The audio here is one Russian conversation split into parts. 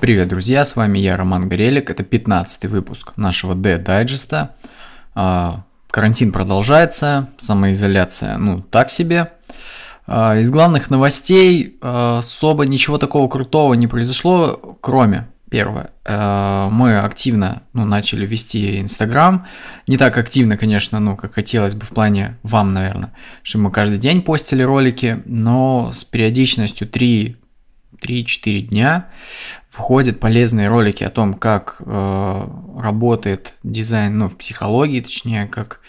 Привет, друзья, с вами я, Роман Горелик. Это 15 выпуск нашего D-дайджеста. А, карантин продолжается, самоизоляция, ну, так себе. А, из главных новостей а, особо ничего такого крутого не произошло, кроме Первое. Мы активно ну, начали вести Инстаграм. Не так активно, конечно, ну, как хотелось бы в плане вам, наверное, что мы каждый день постили ролики, но с периодичностью 3 3-4 дня входят полезные ролики о том, как э, работает дизайн, ну, в психологии, точнее, как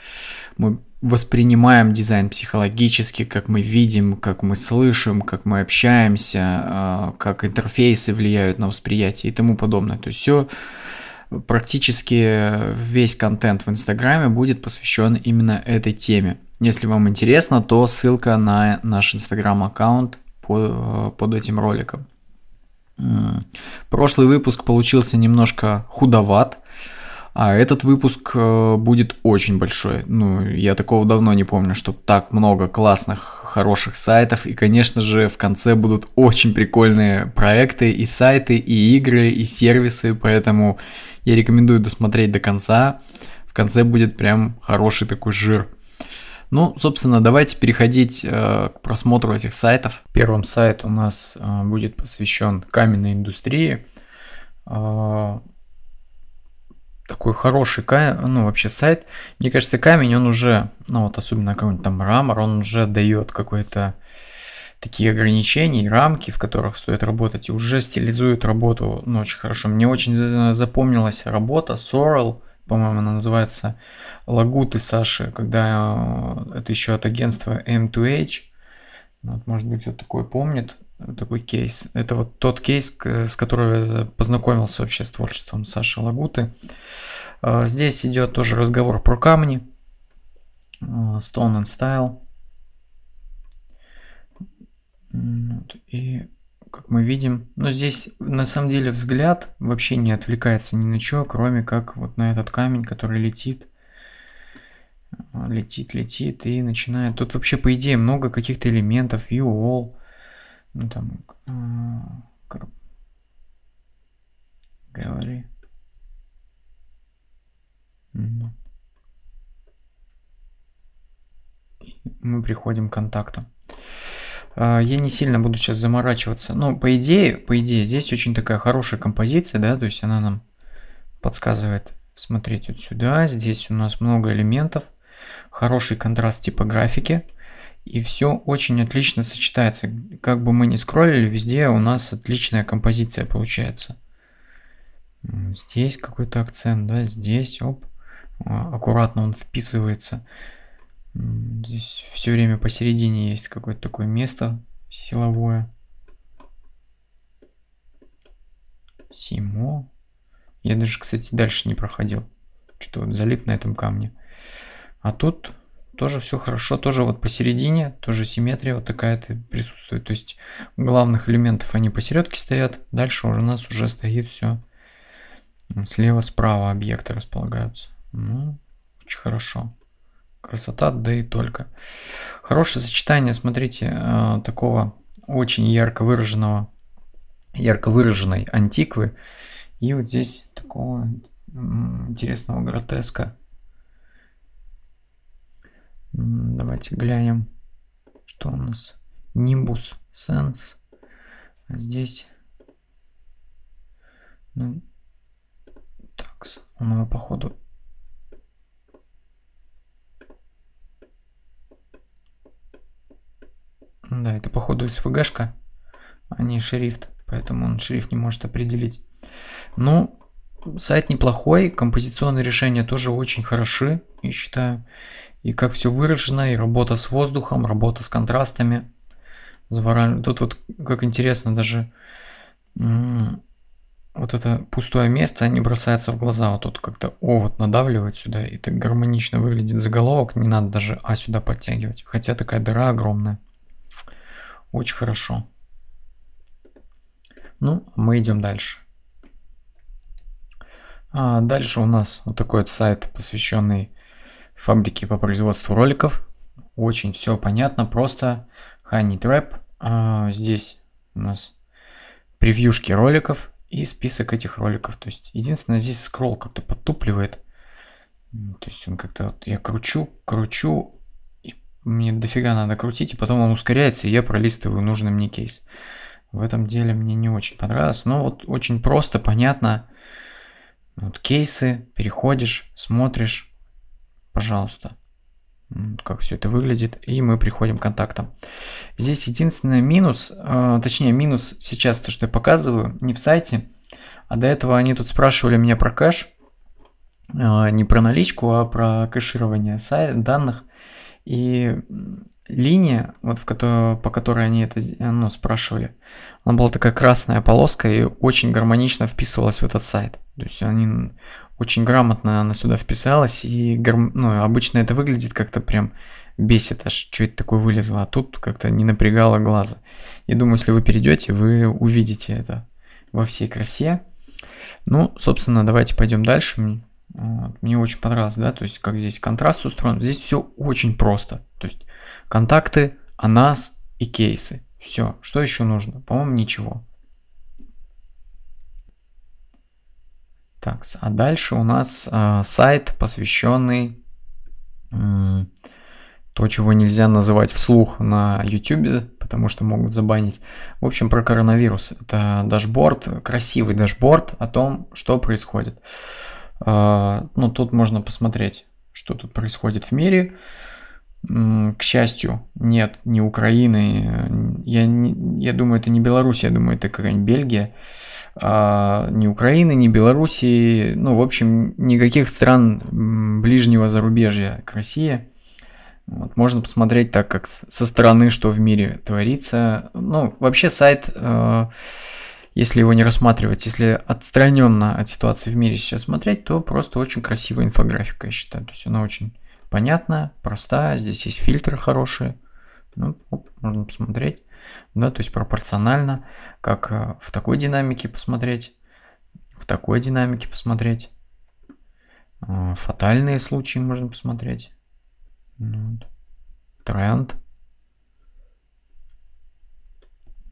мы воспринимаем дизайн психологически, как мы видим, как мы слышим, как мы общаемся, э, как интерфейсы влияют на восприятие и тому подобное. То есть все практически весь контент в Инстаграме будет посвящен именно этой теме. Если вам интересно, то ссылка на наш Инстаграм аккаунт под, э, под этим роликом. Прошлый выпуск получился немножко худоват, а этот выпуск э, будет очень большой. Ну, я такого давно не помню, что так много классных, хороших сайтов. И, конечно же, в конце будут очень прикольные проекты и сайты, и игры, и сервисы. Поэтому я рекомендую досмотреть до конца. В конце будет прям хороший такой жир. Ну, собственно, давайте переходить э, к просмотру этих сайтов. Первым сайт у нас э, будет посвящен каменной индустрии. Э, такой хороший камень, ну вообще сайт. Мне кажется, камень, он уже, ну вот особенно какой-нибудь там мрамор, он уже дает какое-то такие ограничения рамки, в которых стоит работать, и уже стилизует работу ну, очень хорошо. Мне очень запомнилась работа Sorrel по-моему, она называется «Лагуты Саши», когда э, это еще от агентства M2H. Вот, может быть, кто такой помнит такой кейс. Это вот тот кейс, с которым познакомился вообще с творчеством Саши Лагуты. Э, здесь идет тоже разговор про камни. Э, Stone and Style. Вот, и как мы видим. Но здесь на самом деле взгляд вообще не отвлекается ни на что, кроме как вот на этот камень, который летит. Летит, летит и начинает. Тут вообще по идее много каких-то элементов. И all. Ну там... А, Говори. Мы приходим к контактам. А, я не сильно буду сейчас заморачиваться. Но ну, по идее, по идее, здесь очень такая хорошая композиция, да, то есть она нам подсказывает смотреть вот сюда. Здесь у нас много элементов, хороший контраст типографики. И все очень отлично сочетается. Как бы мы ни скроллили, везде у нас отличная композиция получается. Здесь какой-то акцент, да, здесь, оп, а, аккуратно он вписывается. Здесь все время посередине есть какое-то такое место силовое. Симо. Я даже, кстати, дальше не проходил. Что-то вот залип на этом камне. А тут тоже все хорошо. Тоже вот посередине, тоже симметрия вот такая-то присутствует. То есть главных элементов они посередке стоят. Дальше у нас уже стоит все слева-справа объекты располагаются. Ну, очень хорошо. Красота, да и только. Хорошее сочетание, смотрите, э, такого очень ярко выраженного, ярко выраженной антиквы. И вот здесь такого интересного гротеска. Давайте глянем, что у нас. Nimbus Sense. А здесь. Ну, так, он его, походу, Да, это походу СВГшка, а не шрифт, поэтому он шрифт не может определить. Ну, сайт неплохой, композиционные решения тоже очень хороши, я считаю. И как все выражено, и работа с воздухом, работа с контрастами. Тут вот как интересно даже вот это пустое место не бросается в глаза. Вот тут как-то о, вот надавливает сюда, и так гармонично выглядит заголовок. Не надо даже А сюда подтягивать. Хотя такая дыра огромная. Очень хорошо. Ну, мы идем дальше. А дальше у нас вот такой вот сайт, посвященный фабрике по производству роликов. Очень все понятно, просто HoneyTrap. А, здесь у нас превьюшки роликов и список этих роликов. То есть единственное, здесь скролл как-то подтупливает. То есть он как-то, вот я кручу, кручу, мне дофига надо крутить, и потом он ускоряется, и я пролистываю нужный мне кейс. В этом деле мне не очень понравилось, но вот очень просто, понятно. Вот кейсы, переходишь, смотришь, пожалуйста. как все это выглядит, и мы приходим к контактам. Здесь единственный минус, а, точнее минус сейчас то, что я показываю, не в сайте, а до этого они тут спрашивали меня про кэш, а, не про наличку, а про кэширование сайт, данных. И линия, вот в которой, по которой они это ну, спрашивали, она была такая красная полоска и очень гармонично вписывалась в этот сайт. То есть они очень грамотно она сюда вписалась, и гарм... ну, обычно это выглядит как-то прям бесит, аж что это такое вылезло, а тут как-то не напрягало глаза. Я думаю, если вы перейдете, вы увидите это во всей красе. Ну, собственно, давайте пойдем дальше. Вот, а, мне очень понравилось, да, то есть как здесь контраст устроен. Здесь все очень просто. То есть контакты, о нас и кейсы. Все. Что еще нужно? По-моему, ничего. Так, а дальше у нас э, сайт, посвященный э, то, чего нельзя называть вслух на YouTube, потому что могут забанить. В общем, про коронавирус. Это дашборд, красивый дашборд о том, что происходит. А, ну, тут можно посмотреть, что тут происходит в мире. К счастью, нет ни Украины, э, я, не, я думаю, это не Беларусь, я думаю, это какая-нибудь Бельгия. А, ни Украины, ни Белоруссии, ну, в общем, никаких стран ближнего зарубежья к России. Вот, можно посмотреть так, как со стороны, что в мире творится. Ну, вообще сайт... Э, если его не рассматривать, если отстраненно от ситуации в мире сейчас смотреть, то просто очень красивая инфографика, я считаю. То есть она очень понятная, простая, здесь есть фильтры хорошие. Ну, оп, можно посмотреть, да, то есть пропорционально, как э, в такой динамике посмотреть, в такой динамике посмотреть. Э, фатальные случаи можно посмотреть. Ну вот. Тренд.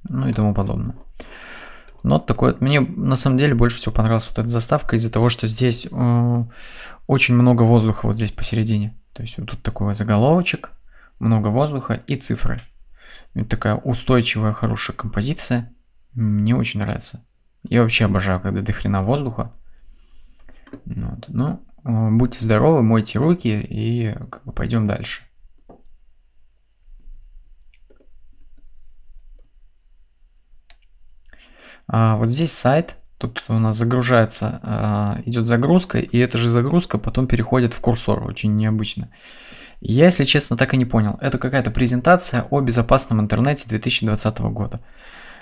Ну и тому подобное. Но вот такой Мне на самом деле больше всего понравилась вот эта заставка из-за того, что здесь э, очень много воздуха вот здесь посередине. То есть вот тут такой заголовочек, много воздуха и цифры. Это такая устойчивая, хорошая композиция. Мне очень нравится. Я вообще обожаю, когда до воздуха. Вот. Ну, э, будьте здоровы, мойте руки и как бы, пойдем дальше. А, вот здесь сайт, тут у нас загружается, а, идет загрузка, и эта же загрузка потом переходит в курсор, очень необычно. Я, если честно, так и не понял. Это какая-то презентация о безопасном интернете 2020 года.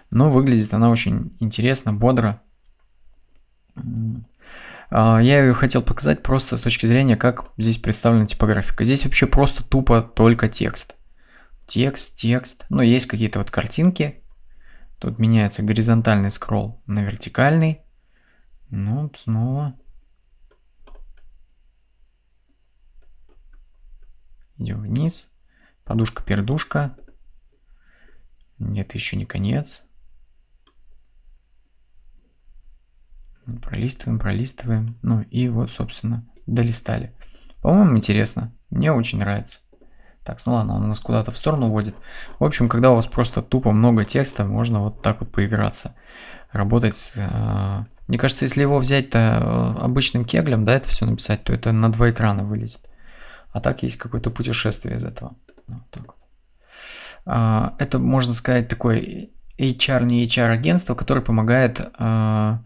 Но выглядит она очень интересно, бодро. А, я ее хотел показать просто с точки зрения, как здесь представлена типографика. Здесь вообще просто тупо только текст. Текст, текст. Ну, есть какие-то вот картинки, Тут меняется горизонтальный скролл на вертикальный. Ну, снова. Идем вниз. Подушка-пердушка. Нет, еще не конец. Пролистываем, пролистываем. Ну и вот, собственно, долистали. По-моему, интересно. Мне очень нравится. Так, ну ладно, он нас куда-то в сторону уводит. В общем, когда у вас просто тупо много текста, можно вот так вот поиграться. Работать... Э, мне кажется, если его взять-то э, обычным кеглем, да, это все написать, то это на два экрана вылезет. А так есть какое-то путешествие из этого. Ну, вот так вот. А, это, можно сказать, такое HR, не HR агентство, которое помогает э,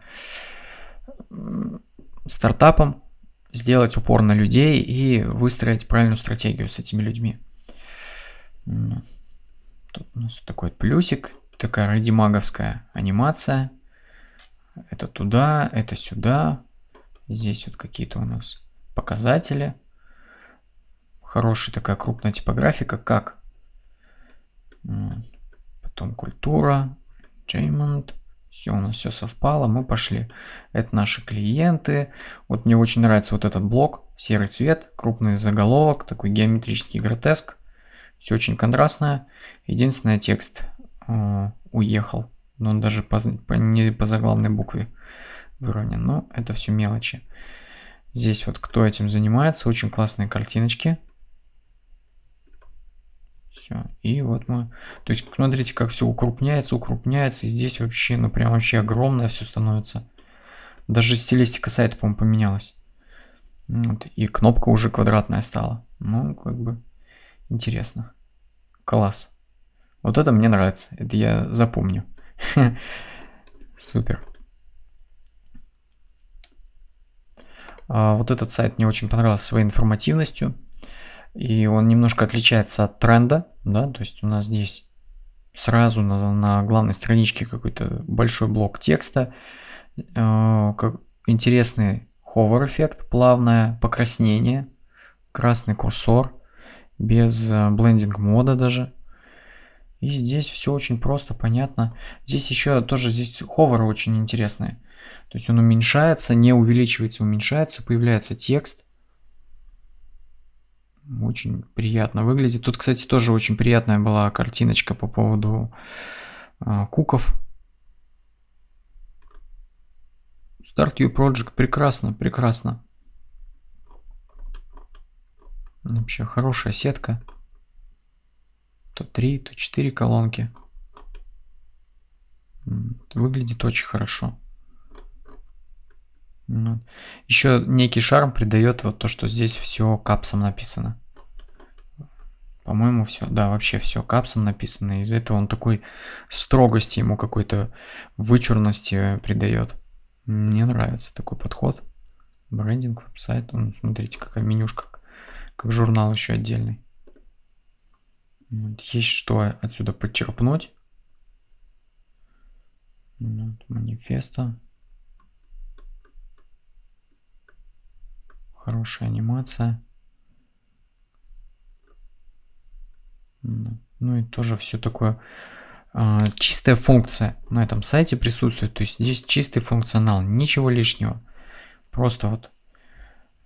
стартапам сделать упор на людей и выстроить правильную стратегию с этими людьми. Ну, тут у нас такой плюсик, такая радимаговская анимация. Это туда, это сюда. Здесь вот какие-то у нас показатели. Хорошая такая крупная типографика, как потом культура, Джеймонд. Все, у нас все совпало, мы пошли. Это наши клиенты. Вот мне очень нравится вот этот блок, серый цвет, крупный заголовок, такой геометрический гротеск. Все очень контрастное. Единственное, текст э, уехал. Но он даже по, по, не по заглавной букве выровнен. Но это все мелочи. Здесь вот кто этим занимается. Очень классные картиночки. Все. И вот мы... То есть, смотрите, как все укрупняется, укрупняется. И здесь вообще, ну прям вообще огромное все становится. Даже стилистика сайта, по-моему, поменялась. Вот. И кнопка уже квадратная стала. Ну, как бы... Интересно. Класс. Вот это мне нравится. Это я запомню. Супер. А, вот этот сайт мне очень понравился своей информативностью. И он немножко отличается от тренда, да, то есть у нас здесь сразу на, на главной страничке какой-то большой блок текста, э, как, интересный ховер эффект, плавное покраснение, красный курсор, без э, блендинг мода даже. И здесь все очень просто, понятно. Здесь еще тоже здесь ховер очень интересный. То есть он уменьшается, не увеличивается, уменьшается, появляется текст. Очень приятно выглядит. Тут, кстати, тоже очень приятная была картиночка по поводу э, куков. Start Your Project. Прекрасно, прекрасно. Вообще хорошая сетка. То 3, то 4 колонки. Выглядит очень хорошо. Вот. Ну, Еще некий шарм придает вот то, что здесь все капсом написано. По-моему, все, да, вообще все капсом написано. Из-за этого он такой строгости ему какой-то вычурности придает. Мне нравится такой подход. Брендинг, веб-сайт. Ну, смотрите, какая менюшка как журнал еще отдельный. Вот, есть что отсюда подчерпнуть. Вот, манифеста. Хорошая анимация. Ну и тоже все такое а, чистая функция на этом сайте присутствует. То есть здесь чистый функционал, ничего лишнего. Просто вот,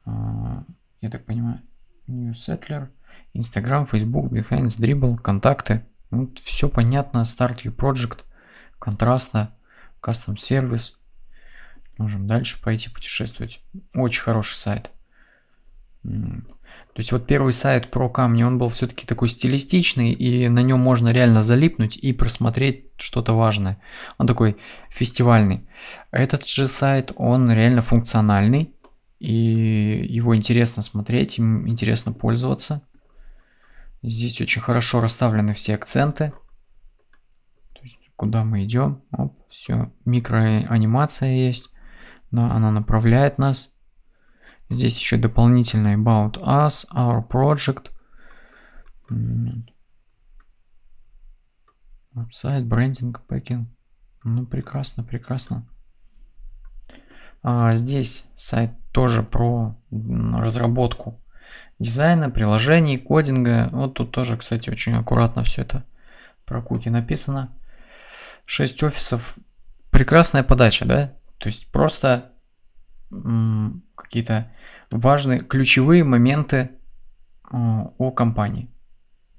а, я так понимаю, New Settler, Instagram, Facebook, Behance, Dribble, контакты. Ну, вот все понятно. Start your project, контрастно, custom сервис. Можем дальше пойти путешествовать. Очень хороший сайт. То есть вот первый сайт про камни, он был все-таки такой стилистичный, и на нем можно реально залипнуть и просмотреть что-то важное. Он такой фестивальный. Этот же сайт, он реально функциональный, и его интересно смотреть, им интересно пользоваться. Здесь очень хорошо расставлены все акценты. То есть, куда мы идем. Оп, все. Микроанимация есть. Да, она направляет нас. Здесь еще дополнительный About Us, Our Project. Веб-сайт, брендинг, пэкинг. Ну, прекрасно, прекрасно. А, здесь сайт тоже про разработку дизайна, приложений, кодинга. Вот тут тоже, кстати, очень аккуратно все это про куки написано. 6 офисов. Прекрасная подача, да? То есть просто какие-то важные, ключевые моменты а, о компании.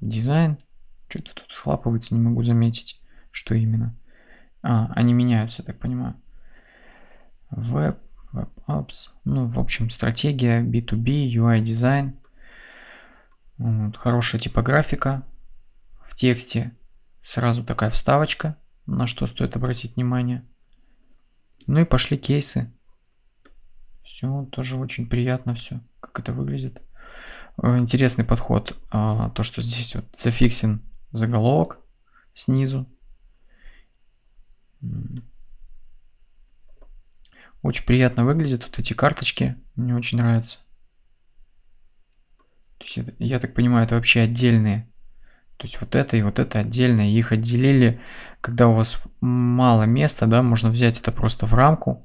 Дизайн. Что-то тут схлапывается, не могу заметить, что именно. А, они меняются, я так понимаю веб, веб-апс, ну, в общем, стратегия B2B, UI-дизайн, вот, хорошая типографика в тексте, сразу такая вставочка, на что стоит обратить внимание. Ну и пошли кейсы. Все, тоже очень приятно все, как это выглядит. Э, интересный подход, а, то, что здесь вот зафиксен заголовок снизу. Очень приятно выглядят Тут эти карточки мне очень нравятся. То есть, я так понимаю, это вообще отдельные. То есть вот это и вот это отдельные Их отделили, когда у вас мало места, да, можно взять это просто в рамку.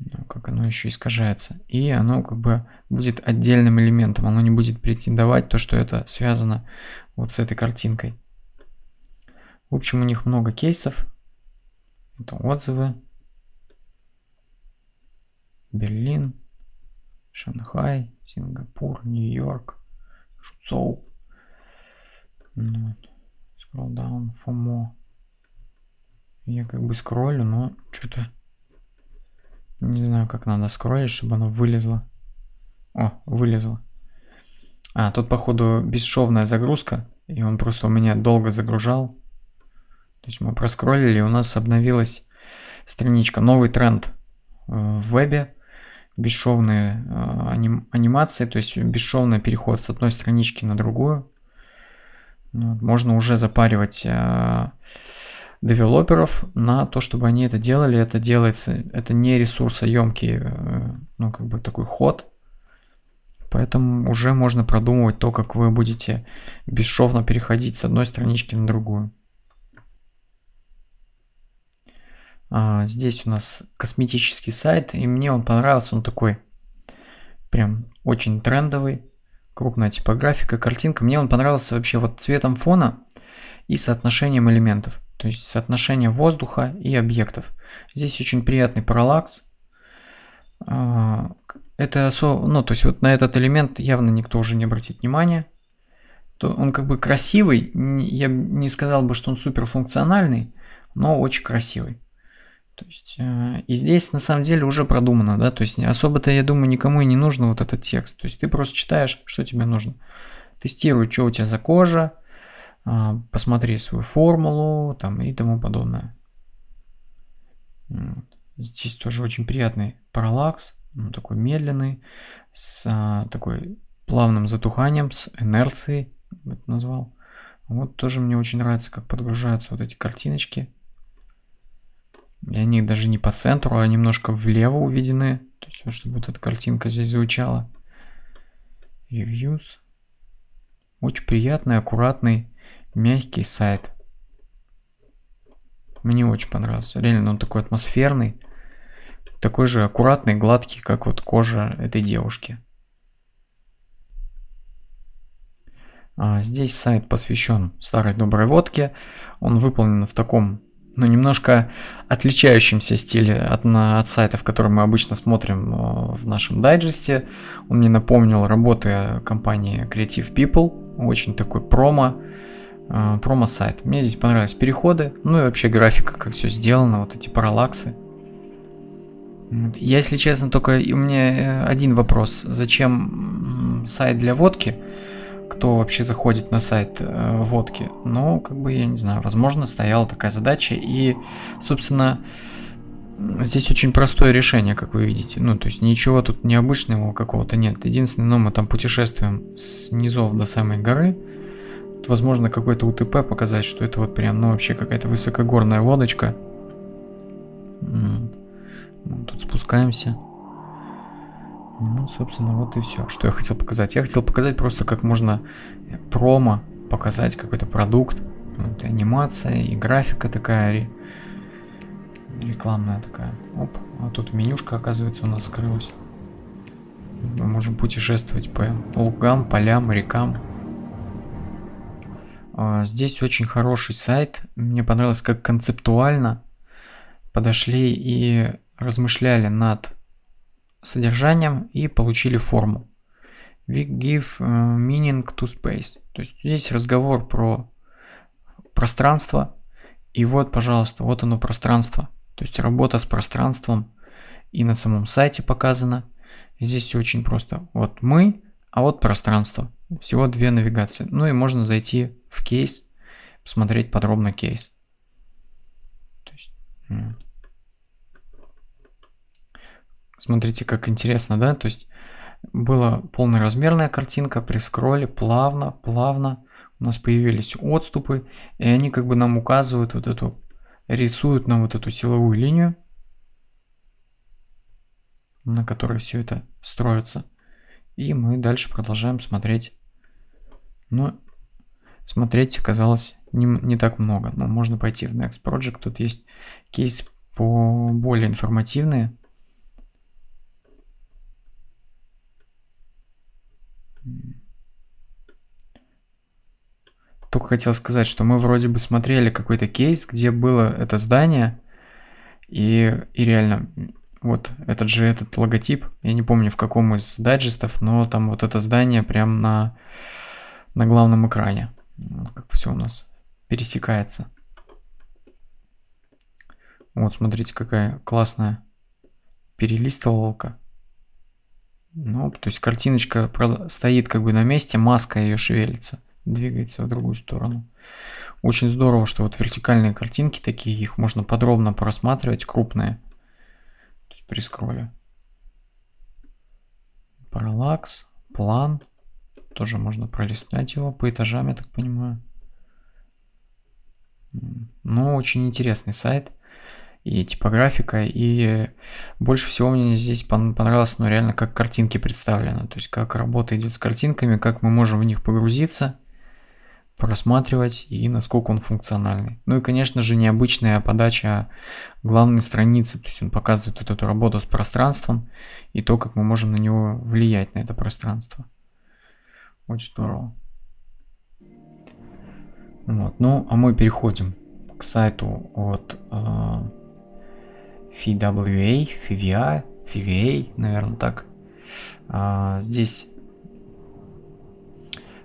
Ну, как оно еще искажается. И оно как бы будет отдельным элементом. Оно не будет претендовать то, что это связано вот с этой картинкой. В общем, у них много кейсов. Это отзывы. Берлин, Шанхай, Сингапур, Нью-Йорк, Шуцоу. скролл ну Scroll down, FOMO. Я как бы скроллю, но что-то... Не знаю, как надо скроллить, чтобы оно вылезло. О, вылезло. А, тут, походу, бесшовная загрузка. И он просто у меня долго загружал. То есть мы проскроллили, и у нас обновилась страничка. Новый тренд э, в вебе бесшовные э, аним, анимации, то есть бесшовный переход с одной странички на другую. Ну, вот, можно уже запаривать а, девелоперов на то, чтобы они это делали. Это делается, это не ресурсоемкий, э, ну, как бы такой ход. Поэтому уже можно продумывать то, как вы будете бесшовно переходить с одной странички на другую. А, здесь у нас косметический сайт, и мне он понравился, он такой прям очень трендовый, крупная типографика, картинка. Мне он понравился вообще вот цветом фона и соотношением элементов, то есть соотношение воздуха и объектов. Здесь очень приятный параллакс. А, это особо, ну то есть вот на этот элемент явно никто уже не обратит внимания. он как бы красивый, я не сказал бы, что он супер функциональный, но очень красивый. То есть, э, и здесь на самом деле уже продумано, да, то есть особо-то, я думаю, никому и не нужно вот этот текст. То есть ты просто читаешь, что тебе нужно. Тестируй, что у тебя за кожа, э, посмотри свою формулу там и тому подобное. Здесь тоже очень приятный параллакс, такой медленный, с а, такой плавным затуханием, с инерцией, бы это назвал. Вот тоже мне очень нравится, как подгружаются вот эти картиночки. И они даже не по центру, а немножко влево уведены. То есть, чтобы вот эта картинка здесь звучала. Reviews. Очень приятный, аккуратный, мягкий сайт. Мне очень понравился. Реально он такой атмосферный. Такой же аккуратный, гладкий, как вот кожа этой девушки. А, здесь сайт посвящен старой доброй водке. Он выполнен в таком ну, немножко отличающемся стиле от, от сайта, в котором мы обычно смотрим э, в нашем дайджесте. Он мне напомнил работы компании Creative People, очень такой промо, э, промо-сайт. Мне здесь понравились переходы, ну и вообще графика, как все сделано, вот эти параллаксы. Я, если честно, только у меня э, один вопрос. Зачем сайт для водки? кто вообще заходит на сайт э, водки. Но, как бы, я не знаю, возможно, стояла такая задача. И, собственно, здесь очень простое решение, как вы видите. Ну, то есть ничего тут необычного какого-то нет. Единственное, ну, мы там путешествуем с низов до самой горы. Тут, возможно, какой-то УТП показать, что это вот прям, ну, вообще какая-то высокогорная водочка. Тут спускаемся. Ну, собственно, вот и все, что я хотел показать. Я хотел показать просто, как можно промо показать какой-то продукт. Вот, ну, анимация и графика такая рекламная такая. Оп, а тут менюшка, оказывается, у нас скрылась. Мы можем путешествовать по лугам, полям, рекам. А, здесь очень хороший сайт. Мне понравилось, как концептуально подошли и размышляли над содержанием и получили форму. We give э, meaning to space. То есть здесь разговор про пространство. И вот, пожалуйста, вот оно пространство. То есть работа с пространством и на самом сайте показано. Здесь все очень просто. Вот мы, а вот пространство. Всего две навигации. Ну и можно зайти в кейс, посмотреть подробно кейс. То есть, Смотрите, как интересно, да? То есть была полноразмерная картинка, при скролле плавно, плавно у нас появились отступы, и они как бы нам указывают вот эту, рисуют нам вот эту силовую линию, на которой все это строится. И мы дальше продолжаем смотреть. Но ну, смотреть оказалось не, не так много. Но можно пойти в Next Project. Тут есть кейс по более информативные. Только хотел сказать, что мы вроде бы смотрели какой-то кейс, где было это здание, и, и реально вот этот же этот логотип, я не помню в каком из дайджестов, но там вот это здание прям на, на главном экране. Вот как все у нас пересекается. Вот, смотрите, какая классная перелистывалка. Ну, то есть картиночка стоит как бы на месте, маска ее шевелится, двигается в другую сторону. Очень здорово, что вот вертикальные картинки такие, их можно подробно просматривать, крупные. То есть при скролле. Параллакс, план. Тоже можно пролистать его по этажам, я так понимаю. Ну, очень интересный сайт и типографика, и больше всего мне здесь понравилось, ну, реально, как картинки представлены, то есть как работа идет с картинками, как мы можем в них погрузиться, просматривать и насколько он функциональный. Ну и, конечно же, необычная подача главной страницы, то есть он показывает вот эту работу с пространством и то, как мы можем на него влиять, на это пространство. Очень здорово. Вот, ну, а мы переходим к сайту от э, FWA, FVA, FVA, наверное, так. А, здесь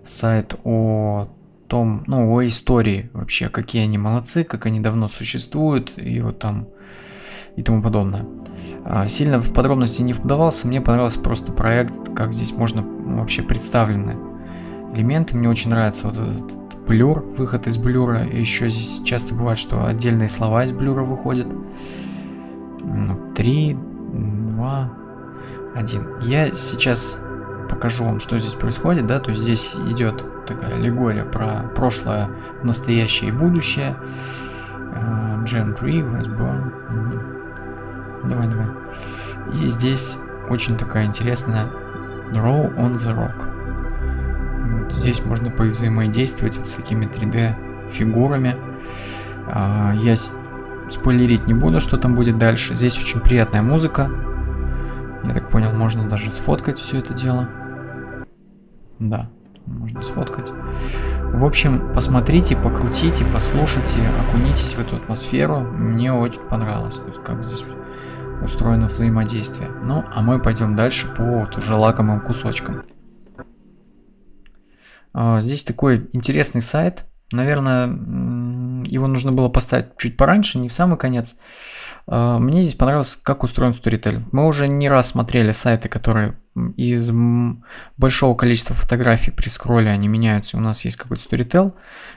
сайт о том, ну, о истории вообще, какие они молодцы, как они давно существуют, и вот там и тому подобное. А, сильно в подробности не вдавался, мне понравился просто проект, как здесь можно ну, вообще представлены элементы. Мне очень нравится вот этот блюр, выход из блюра. И еще здесь часто бывает, что отдельные слова из блюра выходят. 3, 2, 1. Я сейчас покажу вам, что здесь происходит, да, то есть здесь идет такая аллегория про прошлое, настоящее и будущее. А, Джен Ри, Westborn. Давай, давай. И здесь очень такая интересная Draw on the Rock. Вот здесь можно повзаимодействовать вот с такими 3D фигурами. А, я спойлерить не буду, что там будет дальше. Здесь очень приятная музыка. Я так понял, можно даже сфоткать все это дело. Да, можно сфоткать. В общем, посмотрите, покрутите, послушайте, окунитесь в эту атмосферу. Мне очень понравилось, то есть как здесь устроено взаимодействие. Ну, а мы пойдем дальше по вот уже лакомым кусочкам. А, здесь такой интересный сайт. Наверное, его нужно было поставить чуть пораньше, не в самый конец. А, мне здесь понравилось, как устроен сторителлинг. Мы уже не раз смотрели сайты, которые из большого количества фотографий при скролле они меняются, у нас есть какой-то сторител.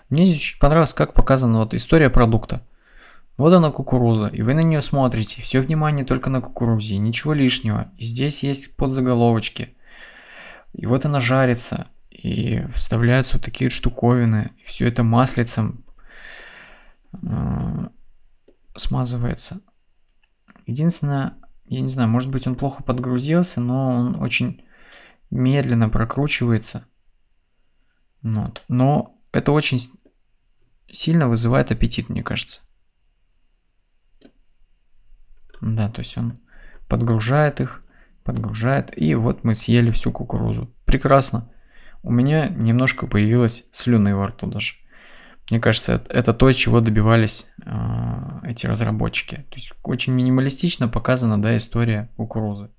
Мне здесь очень понравилось, как показана вот история продукта. Вот она кукуруза, и вы на нее смотрите, все внимание только на кукурузе, ничего лишнего. И здесь есть подзаголовочки. И вот она жарится, и вставляются вот такие штуковины, и все это маслицем э, смазывается. Единственное, я не знаю, может быть он плохо подгрузился, но он очень медленно прокручивается. Вот. Но это очень сильно вызывает аппетит, мне кажется. Да, то есть он подгружает их, подгружает, и вот мы съели всю кукурузу. Прекрасно. У меня немножко появилась слюны во рту даже. Мне кажется, это, то, чего добивались а, эти разработчики. То есть очень минималистично показана да, история кукурузы.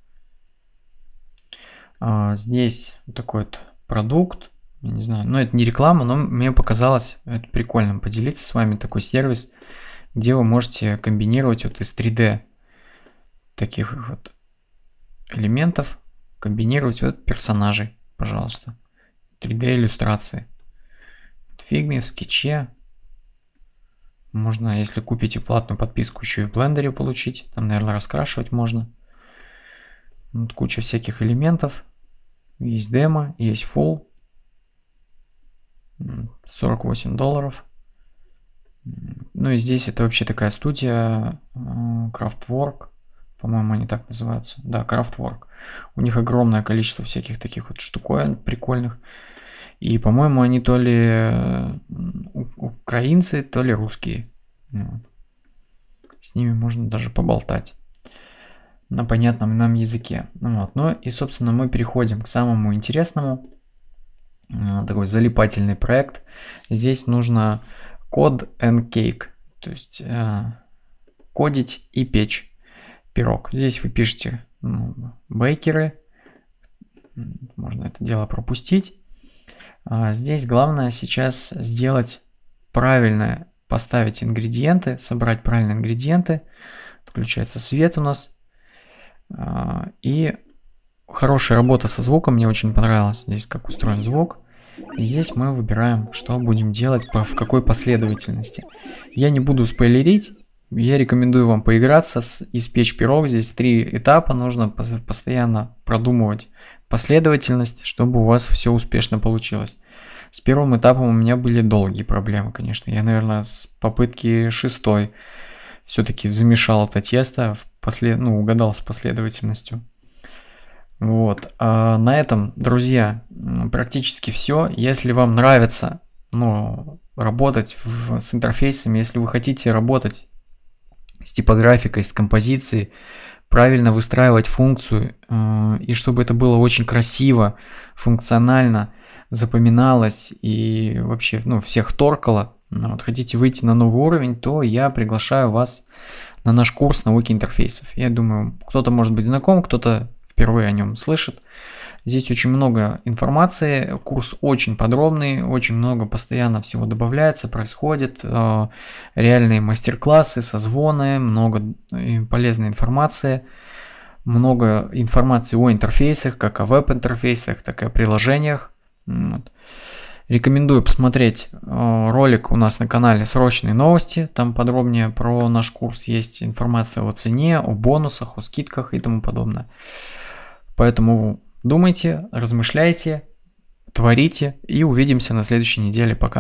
А, здесь вот такой вот продукт. Я не знаю, но ну, это не реклама, но мне показалось это прикольным поделиться с вами такой сервис, где вы можете комбинировать вот из 3D таких вот элементов, комбинировать вот персонажей, пожалуйста, 3D иллюстрации в фигме, в скетче. Можно, если купите платную подписку, еще и в блендере получить. Там, наверное, раскрашивать можно. Вот куча всяких элементов. Есть демо, есть full. 48 долларов. Ну и здесь это вообще такая студия э, Craftwork. По-моему, они так называются. Да, Craftwork. У них огромное количество всяких таких вот штуковин прикольных. И, по-моему, они то ли э, украинцы, то ли русские. Ну вот. С ними можно даже поболтать на понятном нам языке. Ну вот. Ну и, собственно, мы переходим к самому интересному. Ну, такой залипательный проект. Здесь нужно код and cake, то есть э, кодить и печь пирог. Здесь вы пишете ну, бейкеры, можно это дело пропустить. А, здесь главное сейчас сделать правильное, поставить ингредиенты, собрать правильные ингредиенты. Включается свет у нас. А, и хорошая работа со звуком, мне очень понравилось здесь, как устроен звук. И здесь мы выбираем, что будем делать, в какой последовательности. Я не буду спойлерить, я рекомендую вам поиграться с, испечь пирог. Здесь три этапа нужно постоянно продумывать последовательность, чтобы у вас все успешно получилось. С первым этапом у меня были долгие проблемы, конечно. Я, наверное, с попытки шестой все-таки замешал это тесто, в послед... ну, угадал с последовательностью. Вот. А на этом, друзья, практически все. Если вам нравится ну, работать в... с интерфейсами, если вы хотите работать с типографикой, с композицией, правильно выстраивать функцию, э, и чтобы это было очень красиво, функционально, запоминалось и вообще ну, всех торкало. Ну, вот, хотите выйти на новый уровень, то я приглашаю вас на наш курс науки интерфейсов. Я думаю, кто-то может быть знаком, кто-то впервые о нем слышит. Здесь очень много информации, курс очень подробный, очень много постоянно всего добавляется, происходит, э, реальные мастер-классы, созвоны, много э, полезной информации, много информации о интерфейсах, как о веб-интерфейсах, так и о приложениях. Вот. Рекомендую посмотреть э, ролик у нас на канале «Срочные новости». Там подробнее про наш курс есть информация о цене, о бонусах, о скидках и тому подобное. Поэтому Думайте, размышляйте, творите и увидимся на следующей неделе. Пока.